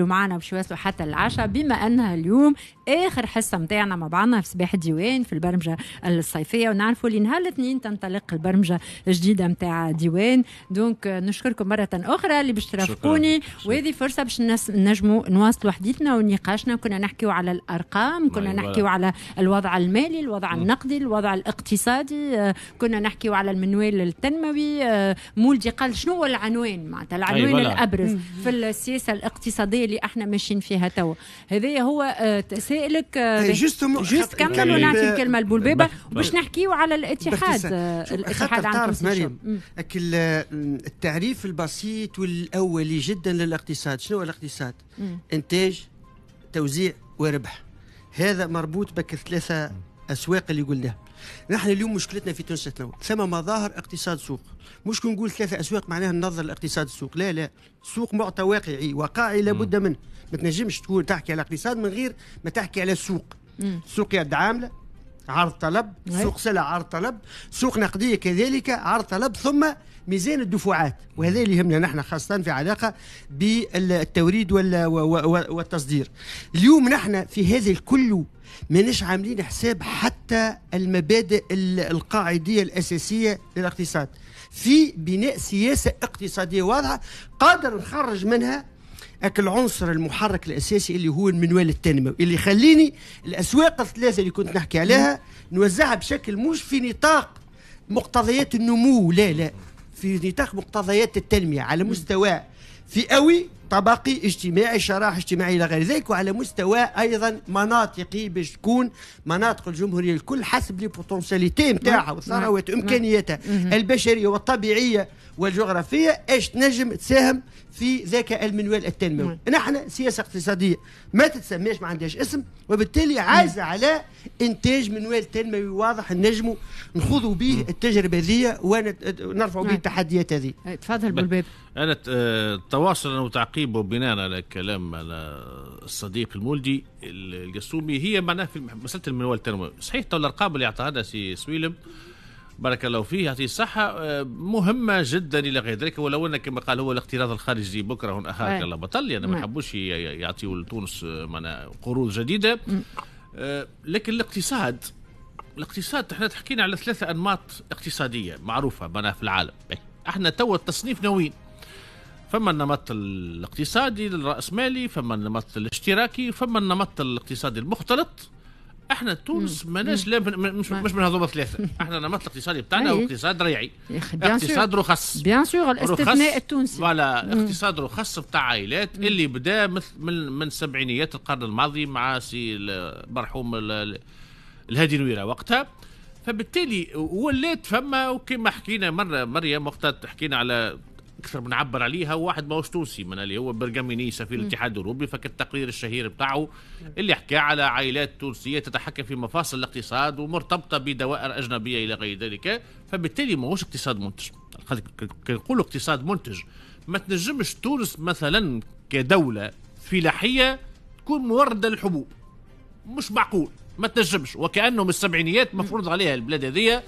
معنا بشويس حتى العشاء بما انها اليوم اخر حصه متاعنا مع بعضنا في صباح ديوان في البرمجه الصيفيه ونعرفوا اللي نهار الاثنين تنطلق البرمجه الجديده متاع ديوان دونك نشكركم مره اخرى اللي باش ترافقوني وهذه فرصه باش نجموا نواصلوا حديثنا ونقاشنا كنا نحكيوا على الارقام كنا نحكيوا على الوضع المالي الوضع النقدي الوضع الاقتصادي كنا نحكيوا على المنوال التنموي مولدي قال شنو هو العنوان معناتها العنوان الابرز في السياسه الاقتصاديه الحكايه اللي احنا ماشيين فيها توا هذايا هو آه، تسائلك آه، إيه، جوست كمل ونعطي الكلمه لبولبابه باش نحكيو على الاتحاد آه، الاتحاد تعرف مريم التعريف البسيط والاولي جدا للاقتصاد شنو هو الاقتصاد انتاج توزيع وربح هذا مربوط بك الثلاثه اسواق اللي قلناها نحن اليوم مشكلتنا في تونس تنو ثم مظاهر اقتصاد سوق مش كنقول نقول ثلاثة أسواق معناها ننظر الاقتصاد السوق لا لا سوق معطى واقعي وقاعي لابد منه ما تنجمش تقول تحكي على الاقتصاد من غير ما تحكي على السوق السوق يد عاملة عرض طلب سوق سلع عرض طلب سوق نقدية كذلك عرض طلب ثم ميزان الدفعات وهذا اللي يهمنا نحن خاصة في علاقة بالتوريد والتصدير اليوم نحن في هذا الكل ماناش عاملين حساب حتى المبادئ القاعدية الأساسية للاقتصاد في بناء سياسة اقتصادية واضحة قادر نخرج منها العنصر المحرك الاساسي اللي هو المنوال التنموي اللي يخليني الاسواق الثلاثه اللي كنت نحكي عليها نوزعها بشكل مش في نطاق مقتضيات النمو لا لا في نطاق مقتضيات التنمية على مستوى فئوي طبقي اجتماعي شرائح اجتماعي الى غير ذلك وعلى مستوى ايضا مناطقي باش تكون مناطق الجمهوريه الكل حسب لي بوتونسياليتي نتاعها نعم. والثروات نعم. وامكانياتها نعم. البشريه والطبيعيه والجغرافيه ايش تنجم تساهم في ذاك المنوال التنموي نحن سياسه اقتصاديه ما تتسماش ما عندهاش اسم وبالتالي عايزه على انتاج منوال تنموي واضح نجموا نخوضوا به التجربه ذي ونرفعوا به التحديات هذه تفضل بالباب أنا آه، تواصلا وتعقيبا وبناء على كلام الصديق المولدي القسومي هي معناها في مسألة المنوال التنموي صحيح تو الأرقام اللي أعطاها سي سويلم بارك الله فيه يعطيه الصحة آه، مهمة جدا إلى غير ذلك ولو أن كما قال هو الاقتراض الخارجي بكرة هون أخاك نعم. الله بطل يعني ما نعم. حبوش يعطيوا لتونس آه، معناها قروض جديدة لكن الاقتصاد الاقتصاد احنا تحكينا على ثلاثة أنماط اقتصادية معروفة معناها في العالم احنا تو التصنيف ناويين فما النمط الاقتصادي الرأسمالي فما النمط الاشتراكي فما النمط الاقتصادي المختلط احنا تونس ماناش لا مش مش من هذوما ثلاثه احنا النمط الاقتصادي بتاعنا هو أيوة. اقتصاد ريعي اقتصاد رخص بيان سور الاستثناء التونسي فوالا اقتصاد رخص بتاع عائلات اللي بدا مثل من من سبعينيات القرن الماضي مع سي المرحوم الهادي نويره وقتها فبالتالي ولات فما وكما حكينا مره مريم وقتها حكينا على اكثر من عبر عليها هو واحد ماهوش تونسي من اللي هو برجميني سفير الاتحاد الاوروبي فك التقرير الشهير بتاعه اللي حكى على عائلات تونسيه تتحكم في مفاصل الاقتصاد ومرتبطه بدوائر اجنبيه الى غير ذلك فبالتالي ماهوش اقتصاد منتج كي اقتصاد منتج ما تنجمش تونس مثلا كدوله فلاحيه تكون مورده للحبوب مش معقول ما تنجمش وكانه من السبعينيات مفروض عليها البلاد هذه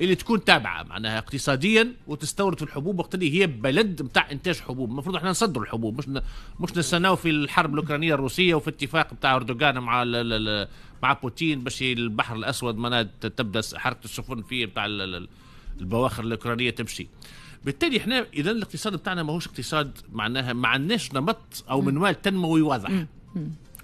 اللي تكون تابعه معناها اقتصاديا وتستورد في الحبوب وقت اللي هي بلد نتاع انتاج حبوب المفروض احنا نصدر الحبوب مش ن... مش نستناو في الحرب الاوكرانيه الروسيه وفي اتفاق نتاع اردوغان مع ال... ال... مع بوتين باش البحر الاسود معناها تبدا حركه السفن فيه نتاع ال... البواخر الاوكرانيه تمشي بالتالي احنا اذا الاقتصاد بتاعنا ماهوش اقتصاد معناها ما عندناش نمط او منوال تنموي واضح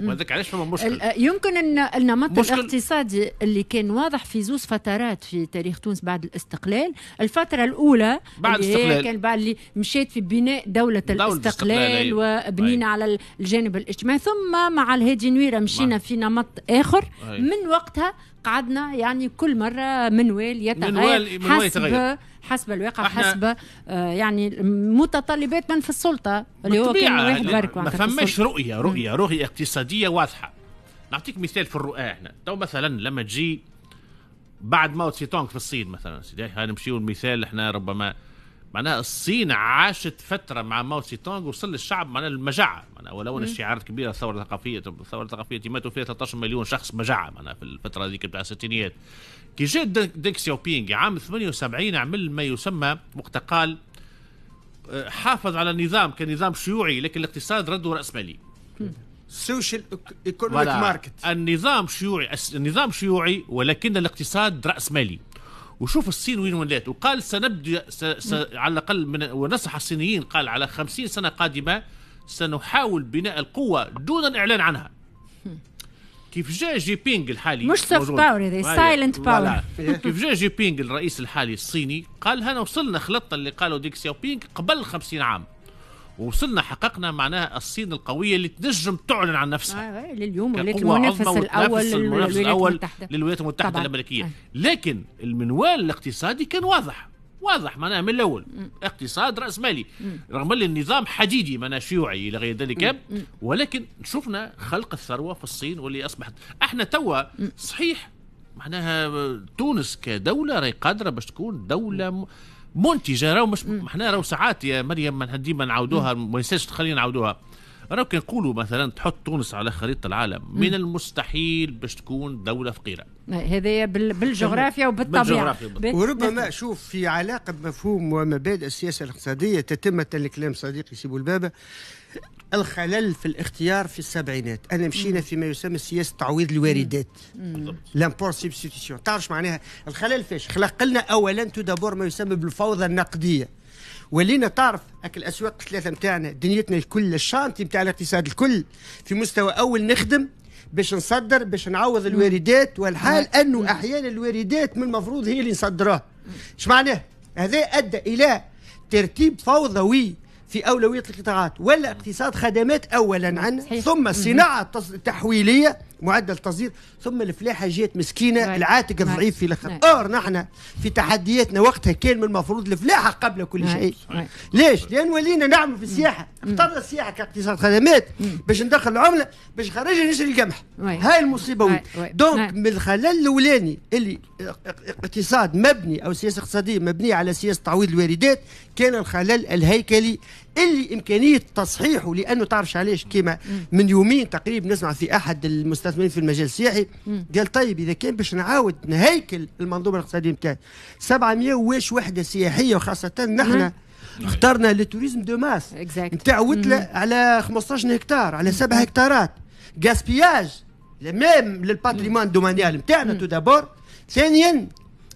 وهذاك علاش فما مشكل آه، يمكن ان النمط الاقتصادي اللي كان واضح في زوز فترات في تاريخ تونس بعد الاستقلال الفتره الاولى بعد اللي الاستقلال كان بعد اللي مشيت في بناء دوله, دولة الاستقلال أيوة. وبنينا أيوة. على الجانب الاجتماعي ثم مع الهادي نويره مشينا أيوة. في نمط اخر من وقتها قعدنا يعني كل مره منوال يتغير منوال, منوال يتغير. حسب الواقع حسب آه، يعني متطلبات من في السلطه اللي هو كان واحد برك ما فماش رؤيه رؤيه رؤيه اقتصاديه واضحه نعطيك مثال في الرؤى احنا تو مثلا لما تجي بعد موت سيتونغ في الصين مثلا سيدي نمشيو المثال احنا ربما معناها الصين عاشت فتره مع ماو سي تونغ وصل الشعب معناها المجاعه معناها ولو ان الشعارات كبيره الثوره الثقافيه الثوره الثقافيه ماتوا فيها 13 مليون شخص مجاعه معناها في الفتره هذيك بتاع الستينيات كي جاء ديك سيو بينغ عام 78 عمل ما يسمى مقتقال قال آه، حافظ على النظام كان نظام شيوعي لكن الاقتصاد رده راسمالي سوشيال ايكونوميك ماركت النظام شيوعي النظام شيوعي ولكن الاقتصاد راسمالي وشوف الصين وين ولات وقال سنبدأ س... س... على الأقل من ونصح الصينيين قال على خمسين سنة قادمة سنحاول بناء القوة دون الإعلان عنها كيف جاء جي بينغ الحالي مش سوفت باور سايلنت باور كيف جاء جي بينغ الرئيس الحالي الصيني قال هنا وصلنا خلطنا اللي قالوا ديك سياو بينغ قبل 50 عام وصلنا حققنا معناها الصين القويه اللي تنجم تعلن عن نفسها آه, آه، لليوم المنافس الاول المنافس الاول للولايات المتحده الامريكيه آه. لكن المنوال الاقتصادي كان واضح واضح معناها من الاول م. اقتصاد راس مالي رغم ان النظام حديدي معناها شيوعي الى غير ذلك ولكن شفنا خلق الثروه في الصين واللي اصبحت احنا توا صحيح معناها تونس كدوله راهي قادره باش تكون دوله م. منتجه راهو مش احنا راهو ساعات يا مريم ديما نعاودوها ما ينساش تخلينا نعاودوها راهو كي نقولوا مثلا تحط تونس على خريطه العالم من المستحيل باش تكون دوله فقيره هذايا بالجغرافيا وبالطبيعه وربما شوف في علاقه بمفهوم ومبادئ السياسه الاقتصاديه تتمه لكلام صديقي سيبو البابا الخلل في الاختيار في السبعينات انا مشينا فيما يسمى سياسه تعويض الواردات لامبور سيبستيتيسيون تعرف معناها الخلل فاش خلق لنا اولا دابور ما يسمى بالفوضى النقديه ولينا تعرف اك الاسواق الثلاثه نتاعنا دنيتنا الكل الشانتي نتاع الاقتصاد الكل في مستوى اول نخدم باش نصدر باش نعوض الواردات والحال انه احيانا الواردات من المفروض هي اللي نصدروها اش معناه هذا ادى الى ترتيب فوضوي في أولوية القطاعات ولا اقتصاد خدمات أولا عنا صحيح. ثم الصناعة التحويلية معدل التصدير ثم الفلاحة جات مسكينة نعم. العاتق نعم. الضعيف في الأخر نعم. اور آه، نحن في تحدياتنا وقتها كان من المفروض الفلاحة قبل كل شيء ليش؟ لأن ولينا نعمل في السياحة اخترنا السياحة كاقتصاد خدمات باش ندخل العملة باش خرجنا نشري القمح هاي المصيبة دونك من الخلل الأولاني اللي اقتصاد مبني أو سياسة اقتصادية مبنية على سياسة تعويض الواردات كان الخلل الهيكلي اللي امكانيه تصحيحه لانه تعرفش علاش كيما من يومين تقريبا نسمع في احد المستثمرين في المجال السياحي قال طيب اذا كان باش نعاود نهيكل المنظومه الاقتصاديه نتاعي 700 واش وحده سياحيه وخاصه نحن اخترنا للتوريزم دو ماس نتاع وتله على 15 هكتار على 7 هكتارات جاسبياج ميم للباتريمون دومانيال نتاعنا تو دابور ثانيا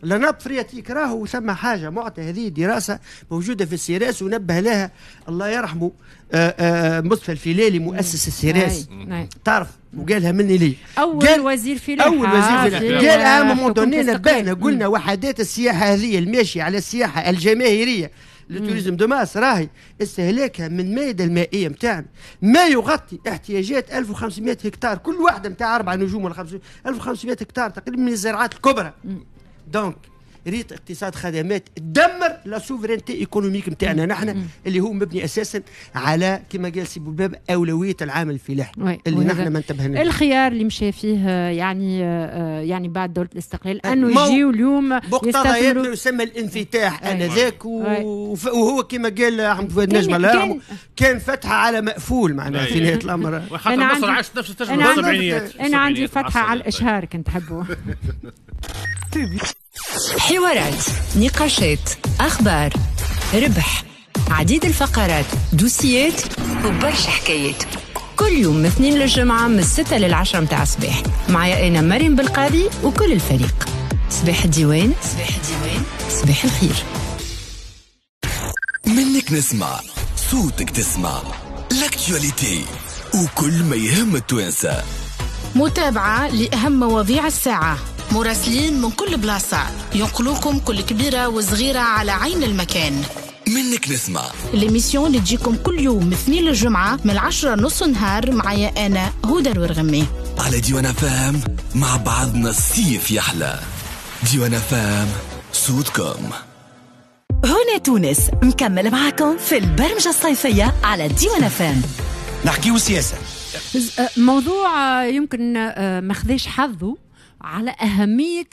لناب فرياتيك راهو ثم حاجه معطى هذه دراسه موجوده في السيراس ونبه لها الله يرحمه آه، آه، مصطفى الفيلالي مؤسس السيراس نعم، نعم. تعرف وقالها مني لي اول قال وزير في اول وزير في قال اه مون دوني نبهنا قلنا وحدات السياحه هذه الماشيه على السياحه الجماهيريه لتوريزم دو ماس راهي استهلاكها من المائده المائيه نتاعنا ما يغطي احتياجات 1500 هكتار كل واحده نتاع اربع نجوم ولا 1500 هكتار تقريبا من الزراعات الكبرى دونك ريت اقتصاد خدمات تدمر لا سوفرينتي ايكونوميك نتاعنا نحن اللي هو مبني اساسا على كما قال سي بوباب اولويه العامل الفلاحي اللي نحن ما انتبهناش الخيار اللي مشى فيه آه، يعني آه، آه، يعني بعد دوله الاستقلال انه يجيو اليوم مقتضيات ما يسمى الانفتاح انذاك وهو كما قال احمد فؤاد نجم الله يرحمه كان فتحه على مقفول معناها في نهايه الامر وحتى مصر عاشت نفس التجربه انا عندي فتحه على الاشهار كنت حبوه حوارات نقاشات أخبار ربح عديد الفقرات دوسيات وبرشا حكايات كل يوم من اثنين للجمعة من الستة للعشرة متاع الصباح معايا أنا مريم بالقاضي وكل الفريق صباح الديوان صباح الديوان صباح الخير منك نسمع صوتك تسمع لاكتواليتي وكل ما يهم التوانسه متابعة لأهم مواضيع الساعة مراسلين من كل بلاصة ينقلوكم كل كبيرة وصغيرة على عين المكان منك نسمع ليميسيون اللي تجيكم كل يوم اثنين للجمعة من العشرة نص نهار معايا أنا هدى الورغمي على ديوانا فام مع بعضنا الصيف يحلى ديوانا فام صوتكم هنا تونس مكمل معاكم في البرمجة الصيفية على ديوانا فام نحكيو سياسة موضوع يمكن ما خذاش حظه على أهمية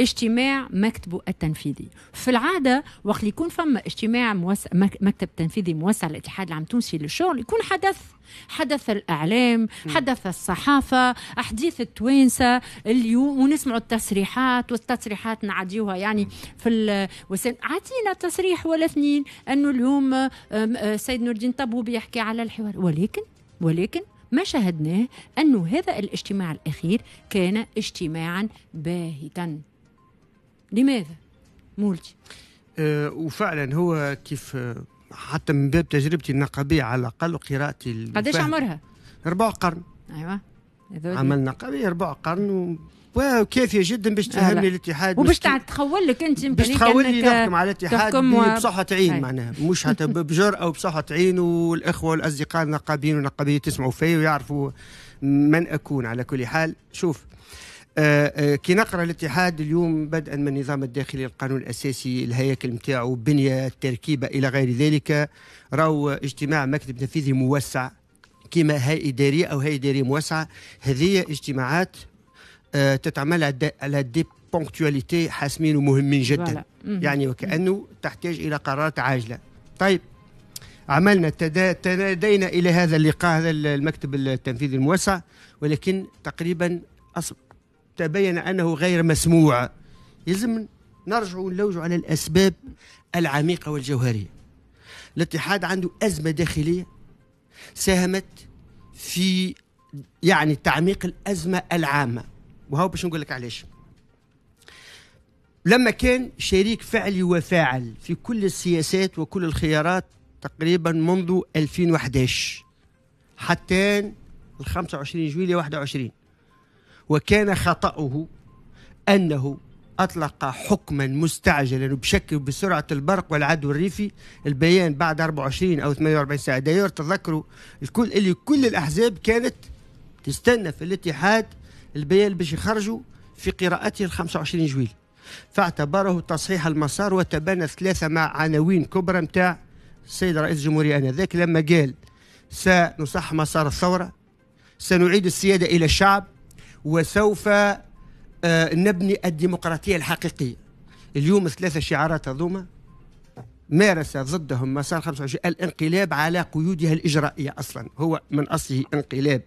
اجتماع مكتبه التنفيذي في العاده وقت يكون فما اجتماع موس... مكتب تنفيذي موسع للاتحاد العام التونسي للشغل يكون حدث حدث الاعلام حدث الصحافه أحاديث التوانسه اليوم ونسمعوا التصريحات والتصريحات نعديوها يعني في الوسائل عطينا تصريح ولا اثنين انه اليوم السيد نور الدين طبو بيحكي على الحوار ولكن ولكن ما شاهدناه أن هذا الاجتماع الأخير كان اجتماعا باهتا لماذا؟ مولتي أه وفعلا هو كيف أه، حتى من باب تجربتي النقابية على الأقل وقراءتي قداش عمرها؟ ربع قرن أيوة عمل نقابي ربع قرن و... وكافيه جدا باش آه، تهمني الاتحاد وباش تخول لك انت باش تخول لي نحكم على الاتحاد بصحه عين معناها مش حتى بجرأه وبصحه عين والاخوه والاصدقاء النقابين والنقابيين تسمعوا فيا ويعرفوا من اكون على كل حال شوف آه، آه، كي نقرا الاتحاد اليوم بدءا من النظام الداخلي القانون الاساسي الهياكل نتاعو بنيه التركيبه الى غير ذلك راهو اجتماع مكتب تنفيذي موسع كما هاي اداريه او هاي اداريه موسعه هذه اجتماعات آه، تتعمل على دي بونكتواليتي حاسمين ومهمين جدا يعني وكأنه تحتاج إلى قرارات عاجلة طيب عملنا تنادينا إلى هذا اللقاء هذا المكتب التنفيذي الموسع ولكن تقريبا أصب تبين أنه غير مسموع يلزم نرجع ونلوجوا على الأسباب العميقة والجوهرية الاتحاد عنده أزمة داخلية ساهمت في يعني تعميق الأزمة العامة وهو باش نقول لك علاش لما كان شريك فعلي وفاعل في كل السياسات وكل الخيارات تقريبا منذ 2011 حتى 25 جويلية 21 وكان خطأه أنه أطلق حكما مستعجلا بشكل بسرعة البرق والعدو الريفي البيان بعد 24 أو 48 ساعة داير تذكروا الكل اللي كل الأحزاب كانت تستنى في الاتحاد البيان باش يخرجوا في قراءته ال 25 جويل فاعتبره تصحيح المسار وتبنى ثلاثة مع عناوين كبرى متاع السيد رئيس الجمهورية آنذاك لما قال سنصح مسار الثورة سنعيد السيادة إلى الشعب وسوف آه، نبني الديمقراطية الحقيقية اليوم الثلاثة شعارات هذوما مارس ضدهم مسار 25 الانقلاب على قيودها الإجرائية أصلا هو من أصله انقلاب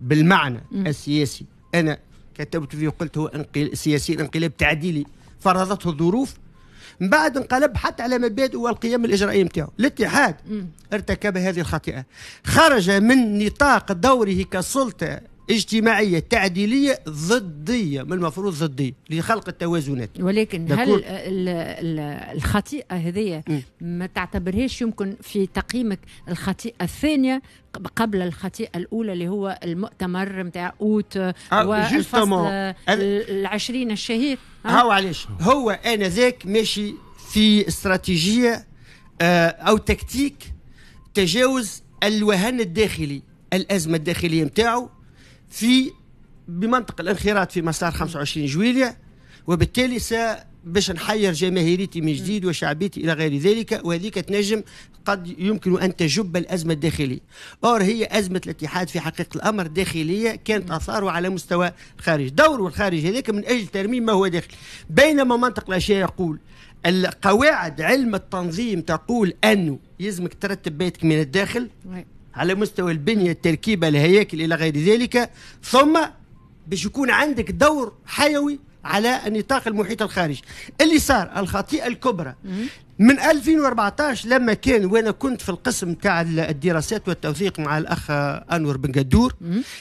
بالمعنى السياسي أنا كتبت فيه وقلت هو سياسي انقلاب تعديلي فرضته الظروف من بعد انقلب حتى على مبادئ والقيم الاجرائيه نتاعو الاتحاد ارتكب هذه الخطيئه خرج من نطاق دوره كسلطه اجتماعية تعديلية ضدية من المفروض ضدية لخلق التوازنات ولكن هل الخطيئة هذية ما تعتبرهاش يمكن في تقييمك الخطيئة الثانية قبل الخطيئة الأولى اللي هو المؤتمر نتاع أوت آه، والفصل العشرين الشهير هو علاش هو أنا ذاك ماشي في استراتيجية آه، أو تكتيك تجاوز الوهن الداخلي الأزمة الداخلية نتاعو في بمنطق الانخراط في مسار 25 جويلية وبالتالي س باش نحير جماهيريتي من جديد وشعبيتي الى غير ذلك وهذيك تنجم قد يمكن ان تجب الازمه الداخليه اور هي ازمه الاتحاد في حقيقه الامر داخليه كانت اثاره على مستوى الخارج دور الخارج هذاك من اجل ترميم ما هو داخلي بينما منطق الاشياء يقول القواعد علم التنظيم تقول انه يلزمك ترتب بيتك من الداخل على مستوى البنية التركيبة الهياكل إلى غير ذلك ثم باش يكون عندك دور حيوي على النطاق المحيط الخارجي اللي صار الخطيئة الكبرى من 2014 لما كان وانا كنت في القسم تاع الدراسات والتوثيق مع الاخ انور بن قدور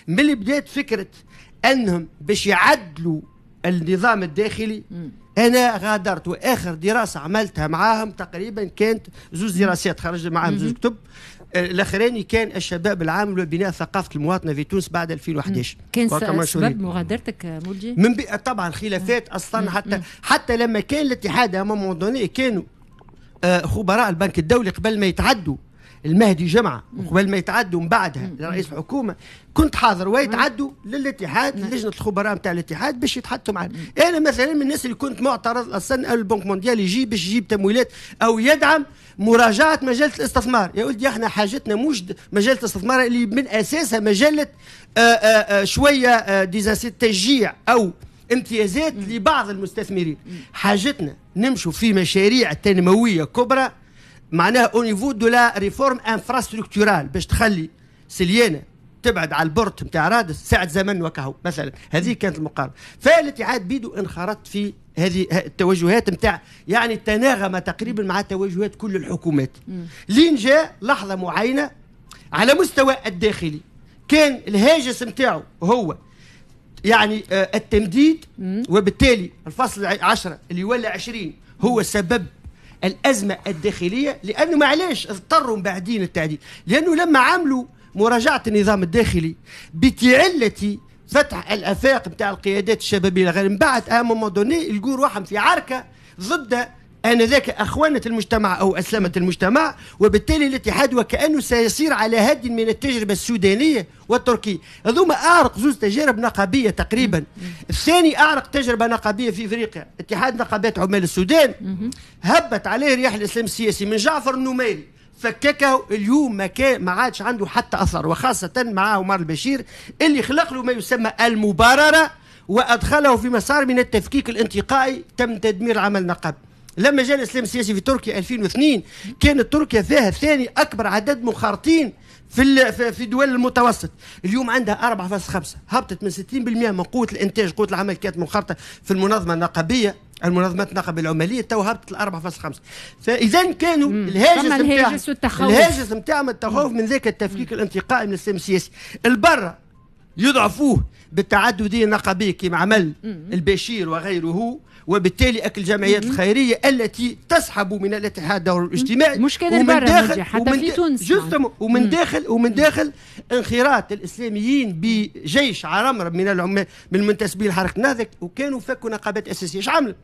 ملي بدات فكره انهم باش يعدلوا النظام الداخلي انا غادرت واخر دراسه عملتها معاهم تقريبا كانت زوز دراسات خرجت معاهم زوز كتب الاخراني كان الشباب العام لبناء ثقافه المواطنه في تونس بعد 2011 كان سبب مغادرتك مولجي من بي... طبعا الخلافات اصلا حتى حتى لما كان الاتحاد امام كانوا آه، خبراء البنك الدولي قبل ما يتعدوا المهدي جمعه وقبل ما يتعدوا من بعدها لرئيس الحكومه كنت حاضر ويتعدوا للاتحاد لجنه الخبراء نتاع الاتحاد باش يتحدثوا معنا انا مثلا من الناس اللي كنت معترض اصلا البنك مونديال يجي باش يجيب تمويلات او يدعم مراجعه مجله الاستثمار يا ولدي احنا حاجتنا مش مجله الاستثمار اللي من اساسها مجله آآ آه، آآ آه، آه، شويه تشجيع او امتيازات لبعض المستثمرين حاجتنا نمشوا في مشاريع تنمويه كبرى معناها او نيفو دو لا ريفورم انفراستركتورال باش تخلي سليانه تبعد على البرت نتاع رادس ساعه زمن وكهو مثلا هذه كانت المقاربه فالاتحاد بيدو انخرط في هذه التوجهات نتاع يعني تناغم تقريبا مع توجهات كل الحكومات لين جاء لحظه معينه على مستوى الداخلي كان الهاجس نتاعو هو يعني آه، التمديد وبالتالي الفصل 10 اللي ولا 20 هو سبب الازمه الداخليه لانه معلش اضطروا بعدين التعديل لانه لما عملوا مراجعه النظام الداخلي بتعله فتح الافاق بتاع القيادات الشبابيه من بعد أهم مومون دوني يلقوا روحهم في عركه ضد آنذاك اخوانه المجتمع أو اسلمه المجتمع وبالتالي الاتحاد وكأنه سيسير على هد من التجربة السودانية والتركية هذوما أعرق زوز تجارب نقابية تقريبا الثاني أعرق تجربة نقابية في إفريقيا اتحاد نقابات عمال السودان هبت عليه رياح الإسلام السياسي من جعفر النميري فككه اليوم ما كان ما عادش عنده حتى اثر وخاصه مع عمر البشير اللي خلق له ما يسمى المبرره وادخله في مسار من التفكيك الانتقائي تم تدمير العمل النقابي لما جاء الاسلام السياسي في تركيا 2002 كانت تركيا فيها ثاني اكبر عدد مخارطين في في دول المتوسط اليوم عندها 4.5 هبطت من 60% من قوه الانتاج قوه العمل كانت منخرطه في المنظمه النقابيه المنظمات النقبيه العمالية تو هبطت ل 4.5 فإذا كانوا الهاجس الهاجس والتخوف الهاجس نتاعهم التخوف من ذاك التفكيك الانتقائي من الاسلام السياسي البرة يضعفوه بالتعددية النقابية كما عمل البشير وغيره وبالتالي الجمعيات الخيرية التي تسحب من الاتحاد الدور الاجتماعي مشكلة ومن داخل حتى ومن في تونس نعم. ومن داخل ومن داخل انخراط الاسلاميين بجيش عرمر من العمال من المنتسبين لحركة النهضة وكانوا فكوا نقابات اساسية اش عملت؟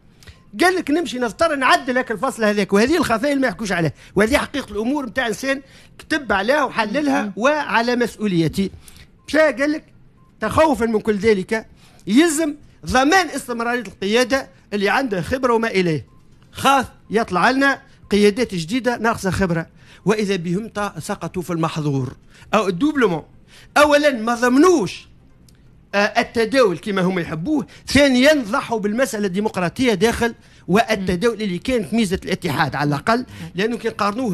قال لك نمشي نضطر نعدل لك الفصل هذاك وهذه الخفايا ما يحكوش عليها وهذه حقيقه الامور نتاع انسان كتب عليها وحللها وعلى مسؤوليتي مشى قال لك تخوفا من كل ذلك يلزم ضمان استمراريه القياده اللي عنده خبرة وما إليه خاف يطلع لنا قيادات جديدة ناقصة خبرة وإذا بهم سقطوا في المحظور أو الدوبلومون أولا ما ضمنوش آه، التداول كما هم يحبوه ثانيا ضحوا بالمسألة الديمقراطية داخل والتداول اللي كانت ميزة الاتحاد على الأقل لأنه كي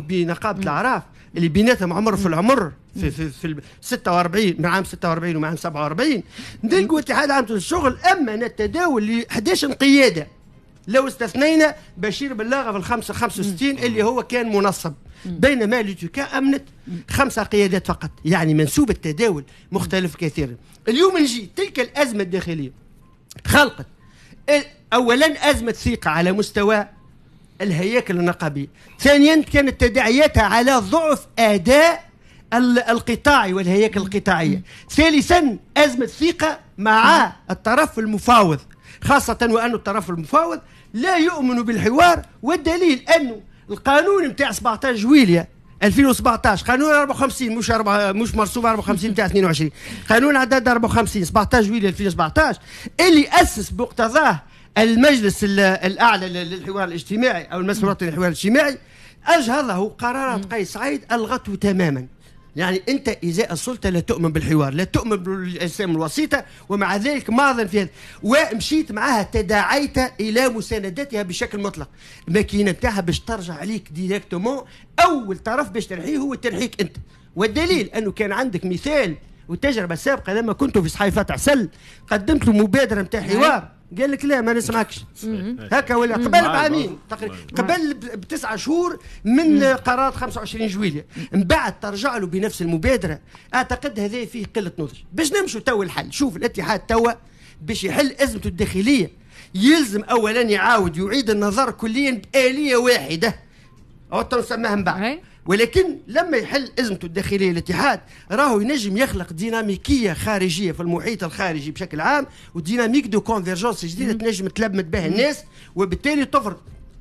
بنقابة الأعراف اللي بيناتهم عمر في العمر في في في 46 من عام 46 ومن عام 47 نلقوا اتحاد عام الشغل اما التداول ل 11 قياده لو استثنينا بشير بلاغه في الخمسة 65 اللي هو كان منصب بينما لتوكا امنت خمسه قيادات فقط يعني منسوب التداول مختلف كثيرا اليوم نجي تلك الازمه الداخليه خلقت اولا ازمه ثقه على مستوى الهياكل النقابيه ثانيا كانت تداعياتها على ضعف اداء القطاعي والهياكل القطاعية ثالثا أزمة ثقة مع الطرف المفاوض خاصة وأن الطرف المفاوض لا يؤمن بالحوار والدليل أنه القانون نتاع 17 جويليا 2017 قانون 54 مش أربع مش مرسوم 54 نتاع 22 قانون عدد 54 17 جويليا 2017 اللي أسس بمقتضاه المجلس الأعلى للحوار الاجتماعي أو المجلس الوطني للحوار الاجتماعي أجهضه قرارات قيس سعيد ألغته تماما يعني انت ازاء السلطه لا تؤمن بالحوار لا تؤمن بالاسلام الوسيطه ومع ذلك ماضا في هذا ومشيت معها تداعيت الى مساندتها بشكل مطلق الماكينه نتاعها باش ترجع عليك ديريكتومون اول طرف باش تنحيه هو تنحيك انت والدليل انه كان عندك مثال وتجربه سابقه لما كنت في صحيفه عسل قدمت له مبادره نتاع نعم. حوار قال لك لا ما نسمعكش هكا ولا قبل بعامين قبل بتسعة شهور من قرار 25 جويلية من بعد ترجع له بنفس المبادرة أعتقد هذا فيه قلة نضج باش نمشوا توا الحل شوف الاتحاد توا باش يحل أزمته الداخلية يلزم أولا يعاود يعيد النظر كليا بآلية واحدة أو تنسمها من بعد ولكن لما يحل ازمته الداخليه الاتحاد راهو ينجم يخلق ديناميكيه خارجيه في المحيط الخارجي بشكل عام وديناميك دو كونفيرجونس جديده تنجم تلمد بها الناس وبالتالي تفرض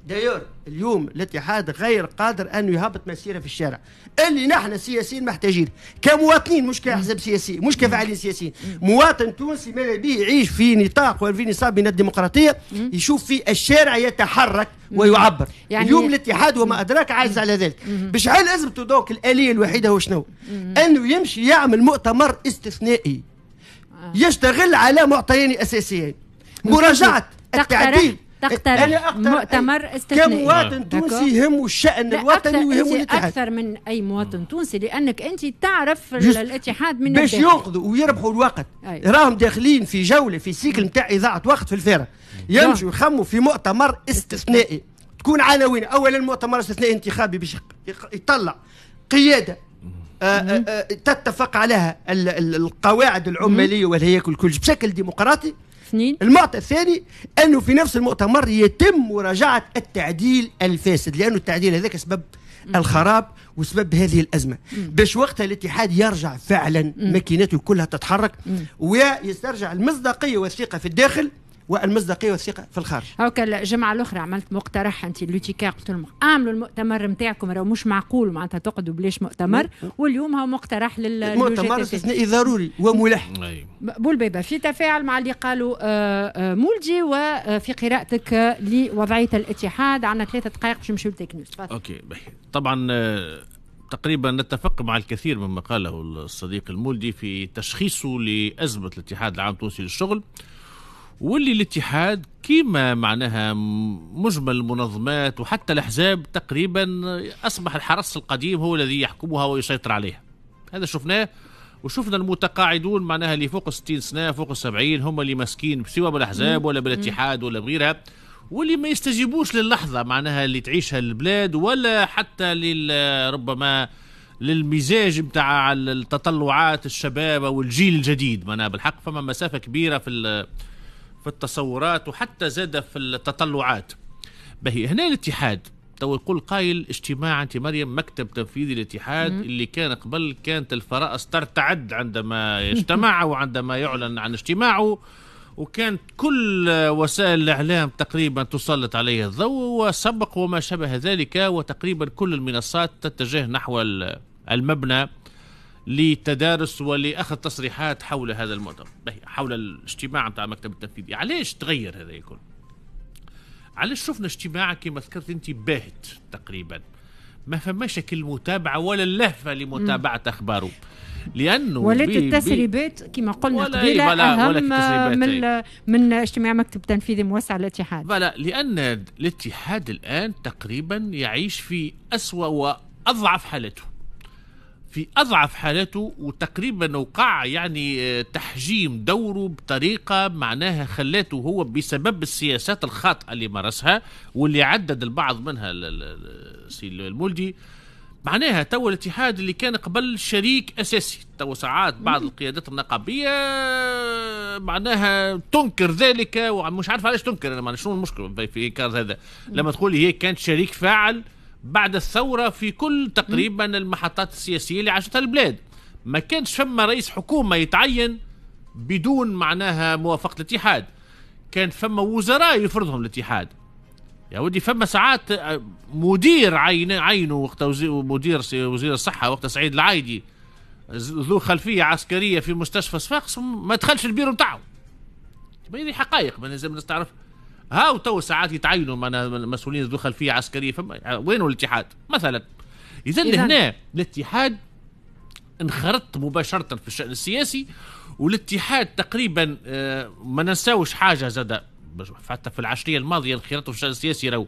دايور اليوم الاتحاد غير قادر انه يهبط مسيره في الشارع اللي نحن سياسيين محتاجين كمواطنين مش كاحزاب سياسي مش كفاعلين سياسيين مواطن تونسي ما به يعيش في نطاق وفي نصاب من الديمقراطيه يشوف في الشارع يتحرك ويعبر يعني اليوم الاتحاد وما ادراك عايز على ذلك باش حال ازمته دوك الاليه الوحيده هو شنو انه يمشي يعمل مؤتمر استثنائي آه. يشتغل على معطيين اساسيين مراجعه التعديل تقترح يعني مؤتمر استثنائي كمواطن آه. تونسي يهمه الشأن الوطني ويهمه الاتحاد أكثر من أي مواطن تونسي لأنك أنت تعرف الاتحاد من باش ينقذوا ويربحوا الوقت أيوة. راهم داخلين في جولة في سيكل نتاع اذاعه وقت في الفارق يمشوا يخموا في مؤتمر استثنائي تكون عناوين أولا مؤتمر استثنائي انتخابي باش يطلع قيادة آه، آه، تتفق عليها القواعد العمالية والهياكل الكل بشكل ديمقراطي سنين المعطى الثاني انه في نفس المؤتمر يتم مراجعه التعديل الفاسد لانه التعديل هذاك سبب الخراب وسبب هذه الازمه باش وقتها الاتحاد يرجع فعلا ماكيناته كلها تتحرك ويسترجع المصداقيه والثقه في الداخل والمصداقيه والثقه في الخارج. هاكا الجمعه الاخرى عملت مقترح انت لوتيكا قلت لهم اعملوا المؤتمر نتاعكم راه مش معقول معناتها تقعدوا بلاش مؤتمر واليوم هو مقترح لل مؤتمر استثنائي ضروري وملح. بول بيبا في تفاعل مع اللي قالوا آه، آه، مولجي وفي آه، قراءتك لوضعيه الاتحاد عندنا ثلاثة دقائق باش نمشيو لتكنيوز اوكي طبعا تقريبا نتفق مع الكثير مما قاله الصديق المولدي في تشخيصه لازمه الاتحاد العام التونسي للشغل واللي الاتحاد كيما معناها مجمل المنظمات وحتى الأحزاب تقريبا أصبح الحرس القديم هو الذي يحكمها ويسيطر عليها هذا شفناه وشفنا المتقاعدون معناها اللي فوق 60 سنه فوق 70 هم اللي ماسكين سواء بالاحزاب ولا بالاتحاد ولا بغيرها واللي ما يستجيبوش للحظه معناها اللي تعيشها البلاد ولا حتى لل ربما للمزاج بتاع التطلعات الشباب او الجيل الجديد معناها بالحق فما مسافه كبيره في في التصورات وحتى زاد في التطلعات بهي هنا الاتحاد تو يقول قايل اجتماع انت مريم مكتب تنفيذي الاتحاد مم. اللي كان قبل كانت الفرائس ترتعد عندما يجتمع وعندما يعلن عن اجتماعه وكانت كل وسائل الاعلام تقريبا تسلط عليه الضوء وسبق وما شابه ذلك وتقريبا كل المنصات تتجه نحو المبنى لتدارس ولاخذ تصريحات حول هذا المؤتمر حول الاجتماع نتاع المكتب التنفيذي علاش تغير هذا الكل علاش شفنا اجتماع كما ذكرت انت باهت تقريبا ما فماش كل متابعه ولا اللهفه لمتابعه اخباره لانه ولات التسريبات كما قلنا قبيله اهم من من اجتماع مكتب تنفيذي موسع الاتحاد فلا لان الاتحاد الان تقريبا يعيش في اسوا واضعف حالته في اضعف حالاته وتقريبا وقع يعني آه، تحجيم دوره بطريقه معناها خلاته هو بسبب السياسات الخاطئه اللي مارسها واللي عدد البعض منها السي المولدي معناها تو الاتحاد اللي كان قبل شريك اساسي تو ساعات بعض القيادات النقابيه آه، معناها تنكر ذلك ومش عارف علاش تنكر انا شنو المشكله في انكار هذا لما تقول هي كانت شريك فاعل بعد الثورة في كل تقريبا المحطات السياسية اللي عاشتها البلاد ما كانش فما رئيس حكومة يتعين بدون معناها موافقة الاتحاد كان فما وزراء يفرضهم الاتحاد يا ودي فما ساعات آه، مدير عين عينه وقت مدير وزير الصحة وقت سعيد العايدي ذو خلفية عسكرية في مستشفى صفاقس ما دخلش البيرو نتاعو هذه حقائق ما لازم الناس هاو تو ساعات يتعينوا المسؤولين ذو خلفيه عسكريه فما وين الاتحاد مثلا اذا هنا الاتحاد انخرط مباشره في الشان السياسي والاتحاد تقريبا آه، ما ننساوش حاجه زاد حتى في العشريه الماضيه انخرطوا في الشان السياسي راهو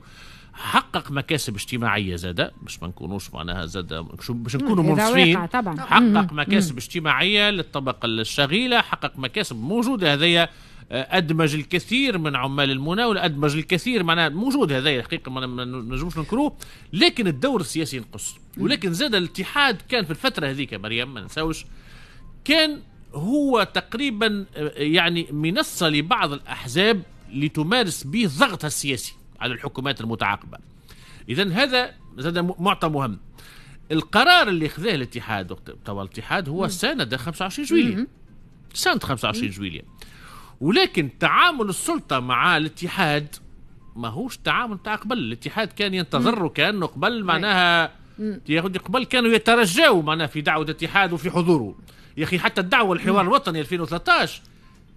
حقق مكاسب اجتماعيه زاد باش ما نكونوش معناها زاد باش نكونوا منصفين حقق مكاسب اجتماعيه للطبقه الشغيله حقق مكاسب موجوده هذيا آه، ادمج الكثير من عمال المناوله ادمج الكثير معناها موجود هذا حقيقه ما نجموش ننكروه لكن الدور السياسي ينقص ولكن زاد الاتحاد كان في الفتره هذيك مريم ما نساوش كان هو تقريبا آه، يعني منصه لبعض الاحزاب لتمارس به ضغطها السياسي على الحكومات المتعاقبه اذا هذا زاد معطى مهم القرار اللي خذاه الاتحاد توا الاتحاد هو ساند 25 جويليه ساند 25 جويليه ولكن تعامل السلطه مع الاتحاد ماهوش تعامل تاع قبل الاتحاد كان ينتظر كانه قبل معناها يا قبل كانوا يترجاو معناها في دعوه الاتحاد وفي حضوره يا اخي حتى الدعوه الحوار الوطني 2013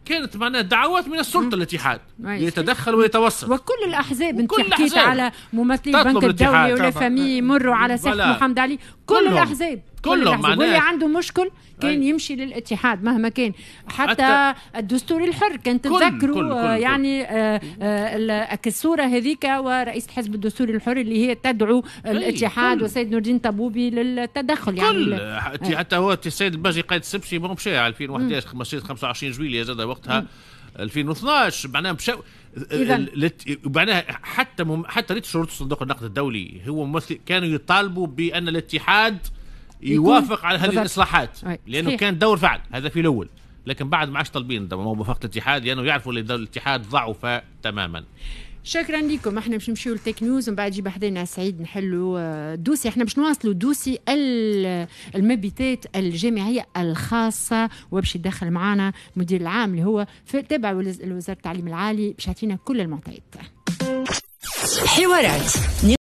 كانت معناها دعوات من السلطه الاتحاد يتدخل ويتوسط وكل الاحزاب انت حكيت على ممثلي البنك الدولي ولا فامي يمروا على سيف محمد علي كل الاحزاب كلهم معناها واللي عنده مشكل كان أي. يمشي للاتحاد مهما كان حتى, حتى الدستور الحر كان تتذكروا يعني آه، آه، الصوره هذيك ورئيس الحزب الدستوري الحر اللي هي تدعو الاتحاد والسيد نور الدين طبوبي للتدخل يعني كل. يعني حتى هو السيد الباجي قائد السبشي ما مشى 2011 25 جويليه زاد وقتها مم. 2012 معناها مشاو معناها حتى مم... حتى ريت شروط صندوق النقد الدولي هو ممثل كانوا يطالبوا بان الاتحاد يوافق على هذه الاصلاحات لانه صحيح. كان دور فعل هذا في الاول لكن بعد ما عادش طالبين موافقه الاتحاد لانه يعرفوا ان الاتحاد ضعف تماما شكرا لكم احنا باش نمشيو لتيك نيوز ومن بعد جيب بحدينا سعيد نحلوا آه، دوسي احنا باش نواصلوا دوسي المبيتات الجامعيه الخاصه وباش يدخل معنا مدير العام اللي هو تابع لوزاره التعليم العالي باش يعطينا كل المعطيات حوارات